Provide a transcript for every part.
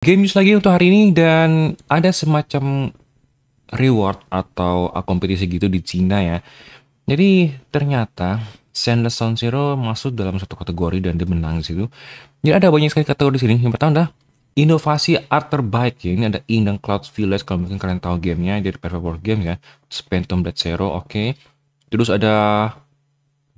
Game news lagi untuk hari ini dan ada semacam reward atau kompetisi gitu di Cina ya. Jadi ternyata Sound Zero masuk dalam satu kategori dan dia menang di situ. Jadi ada banyak sekali kategori di sini. Yang pertama adalah inovasi art terbaik ya. Ini ada Indang Cloud Village kalau mungkin kalian tahu gamenya. dari di Perfect Board Games ya. Spentum Blade Zero, oke. Okay. Terus ada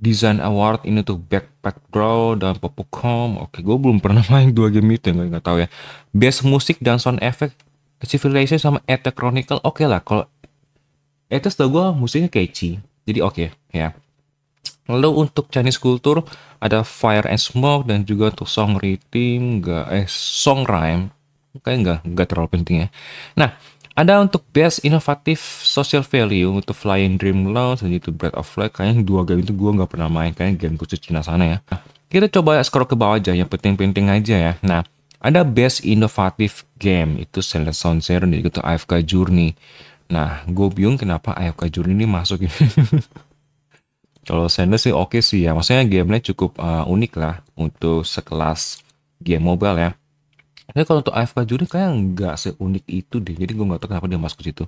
Design Award ini tuh Backpack Draw dan Popocom. Oke, gue belum pernah main dua game itu, gue nggak tahu ya. Best Musik dan Sound Effect, Civilization sama Eta Chronicle. Oke lah, kalau itu setahu gue musiknya catchy, jadi oke okay, ya. Lalu untuk Chinese Culture ada Fire and Smoke dan juga untuk Song Rhythm, nggak eh Song Rhyme, kayak nggak nggak terlalu penting ya. Nah, ada untuk Best inovatif Social Value, untuk Flying Dream Lounge, dan itu Breath of Life, Kayaknya dua game itu gue nggak pernah main, kayaknya game khusus Cina sana ya. Nah, kita coba scroll ke bawah aja, yang penting-penting aja ya. Nah, ada Best inovatif Game, itu Silent Sound Zero, dan itu AFK Journey. Nah, gue bingung kenapa AFK Journey ini masuk ini. Kalau Sender sih oke okay sih ya, maksudnya gamenya cukup uh, unik lah untuk sekelas game mobile ya. Tapi kalau untuk AFK Juri kayak nggak seunik itu deh. Jadi gue nggak tahu kenapa dia masuk ke situ.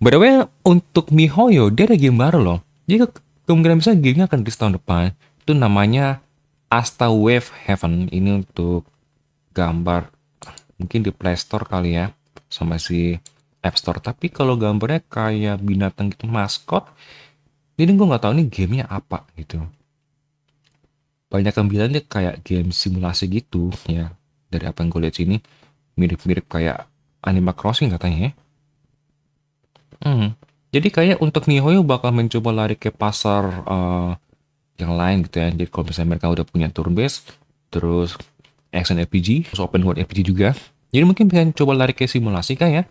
By the way, untuk MiHoYo, dia ada game baru loh. Jadi ke kemungkinan bisa gamenya akan di tahun depan. Itu namanya Asta Wave Heaven. Ini untuk gambar mungkin di Play Store kali ya sama si App Store. Tapi kalau gambarnya kayak binatang gitu maskot, jadi gue nggak tahu ini gamenya apa gitu. Banyak yang bilang dia kayak game simulasi gitu ya dari apa yang gue lihat sini mirip-mirip kayak Animal Crossing katanya ya. Hmm. Jadi kayak untuk Nihoyo bakal mencoba lari ke pasar uh, yang lain gitu ya. Jadi kalau misalnya mereka udah punya turn based, terus action RPG, terus open world RPG juga. Jadi mungkin pengen coba lari ke simulasi kan ya.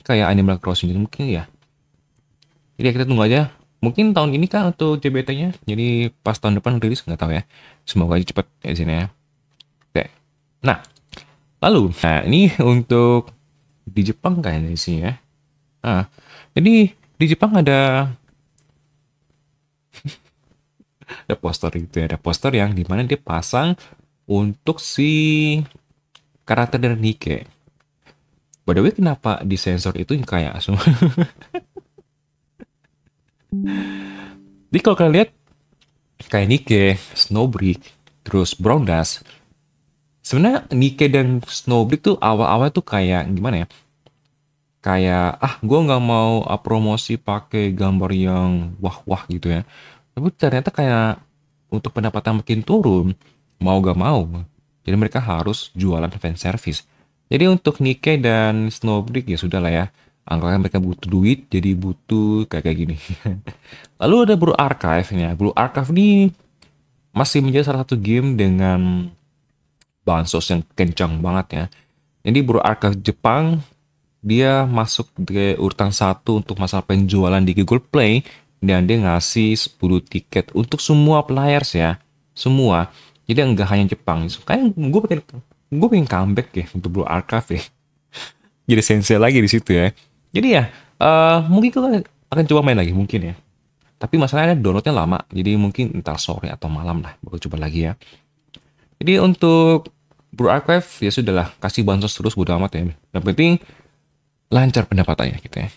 kayak Animal Crossing gitu mungkin ya. Jadi kita tunggu aja. Mungkin tahun ini kan untuk JBT-nya. Jadi pas tahun depan rilis nggak tahu ya. Semoga aja cepat ya sini ya. Oke. Nah, Lalu, nah ini untuk di Jepang kayaknya sih ya. Nah, jadi di Jepang ada ada poster itu ya, ada poster yang dimana dia pasang untuk si karakter dari Nike. By the way, kenapa di sensor itu kayak semua? Jadi kalau kalian lihat kayak Nike, Snowbrick, terus Brown Dust, sebenarnya Nike dan Snowbrick tuh awal-awal tuh kayak gimana ya kayak ah gue nggak mau ah, promosi pakai gambar yang wah-wah gitu ya tapi ternyata kayak untuk pendapatan makin turun mau gak mau jadi mereka harus jualan fan service jadi untuk Nike dan Snowbrick ya sudah lah ya angkanya mereka butuh duit jadi butuh kayak kayak gini lalu ada Blue Archive nya Blue Archive ini masih menjadi salah satu game dengan bansos yang kencang banget ya. Jadi bro arka Jepang dia masuk ke urutan satu untuk masalah penjualan di Google Play dan dia ngasih 10 tiket untuk semua players ya semua jadi enggak hanya Jepang kayak gue pengen gue pengen comeback ya untuk bro arka ya. jadi sensei lagi di situ ya jadi ya uh, mungkin gue akan coba main lagi mungkin ya tapi masalahnya downloadnya lama jadi mungkin ntar sore atau malam lah baru coba lagi ya jadi untuk Bro Archive ya sudahlah kasih bansos terus bodo amat ya. Yang penting lancar pendapatannya gitu ya.